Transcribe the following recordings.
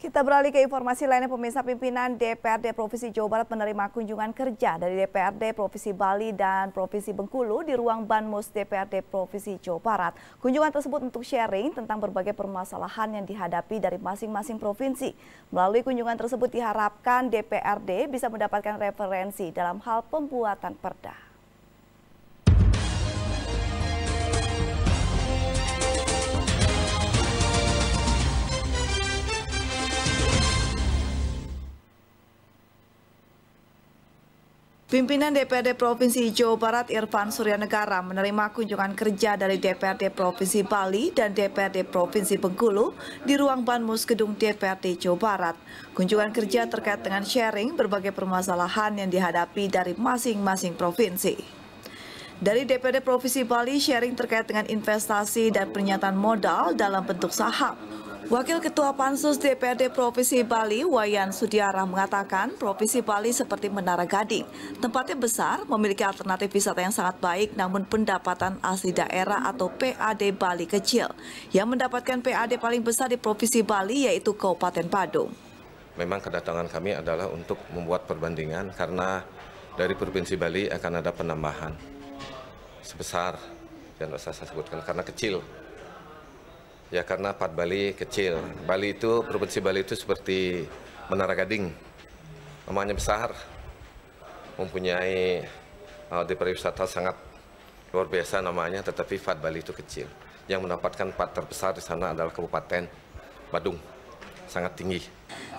Kita beralih ke informasi lainnya pemirsa pimpinan DPRD Provinsi Jawa Barat menerima kunjungan kerja dari DPRD Provinsi Bali dan Provinsi Bengkulu di ruang Banmus DPRD Provinsi Jawa Barat. Kunjungan tersebut untuk sharing tentang berbagai permasalahan yang dihadapi dari masing-masing provinsi. Melalui kunjungan tersebut diharapkan DPRD bisa mendapatkan referensi dalam hal pembuatan perda. Pimpinan DPRD Provinsi Jawa Barat Irfan Suryanegara menerima kunjungan kerja dari DPRD Provinsi Bali dan DPRD Provinsi Bengkulu di ruang Banmus Gedung DPRD Jawa Barat. Kunjungan kerja terkait dengan sharing berbagai permasalahan yang dihadapi dari masing-masing provinsi. Dari DPRD Provinsi Bali, sharing terkait dengan investasi dan pernyataan modal dalam bentuk saham. Wakil Ketua Pansus DPRD Provinsi Bali, Wayan Sudiara, mengatakan Provinsi Bali seperti Menara Gading. Tempatnya besar, memiliki alternatif wisata yang sangat baik, namun pendapatan asli daerah atau PAD Bali kecil. Yang mendapatkan PAD paling besar di Provinsi Bali yaitu Kabupaten Badung. Memang kedatangan kami adalah untuk membuat perbandingan karena dari Provinsi Bali akan ada penambahan sebesar, dan saya sebutkan, karena kecil Ya karena Pat Bali kecil. Bali itu provinsi Bali itu seperti Menara Gading, namanya besar, mempunyai uh, eh, di pariwisata sangat luar biasa namanya, tetapi Fat Bali itu kecil. Yang mendapatkan Fat terbesar di sana adalah Kabupaten Badung sangat tinggi.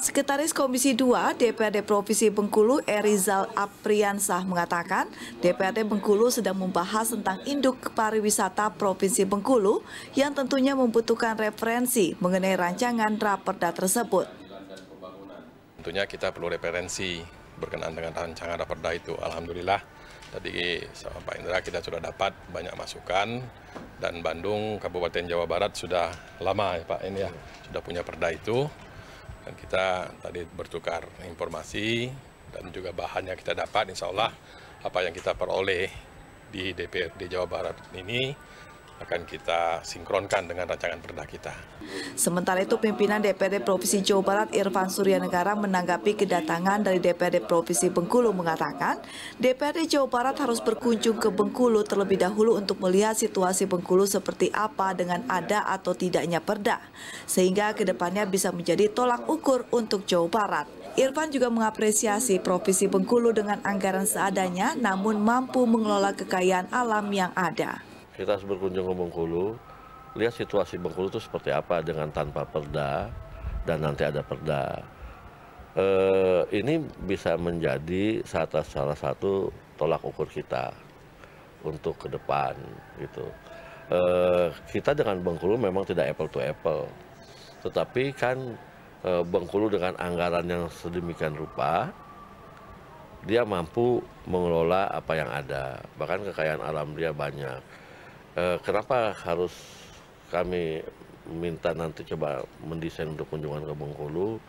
Sekretaris Komisi 2 DPRD Provinsi Bengkulu Erizal Apriansah mengatakan DPRD Bengkulu sedang membahas tentang induk pariwisata Provinsi Bengkulu yang tentunya membutuhkan referensi mengenai rancangan raperda tersebut. Tentunya kita perlu referensi berkenaan dengan rancangan raperda itu. Alhamdulillah tadi sama Pak Indra kita sudah dapat banyak masukan dan Bandung Kabupaten Jawa Barat sudah lama ya Pak ini ya sudah punya perda itu dan kita tadi bertukar informasi dan juga bahannya kita dapat insya Allah apa yang kita peroleh di DPRD Jawa Barat ini akan kita sinkronkan dengan rancangan perda kita. Sementara itu pimpinan DPRD Provinsi Jawa Barat Irfan Suryanegara menanggapi kedatangan dari DPRD Provinsi Bengkulu mengatakan DPRD Jawa Barat harus berkunjung ke Bengkulu terlebih dahulu untuk melihat situasi Bengkulu seperti apa dengan ada atau tidaknya perda sehingga kedepannya bisa menjadi tolak ukur untuk Jawa Barat. Irfan juga mengapresiasi Provinsi Bengkulu dengan anggaran seadanya namun mampu mengelola kekayaan alam yang ada kita harus berkunjung ke Bengkulu, lihat situasi Bengkulu itu seperti apa dengan tanpa perda dan nanti ada perda. E, ini bisa menjadi salah, satu tolak ukur kita untuk ke depan gitu. E, kita dengan Bengkulu memang tidak apple to apple, tetapi kan e, Bengkulu dengan anggaran yang sedemikian rupa dia mampu mengelola apa yang ada bahkan kekayaan alam dia banyak eh, kenapa harus kami minta nanti coba mendesain untuk kunjungan ke Bengkulu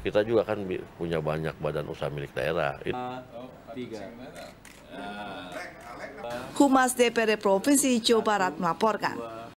kita juga kan punya banyak badan usaha milik daerah. Ah, oh, tiga. Humas DPD Provinsi Jawa Barat melaporkan.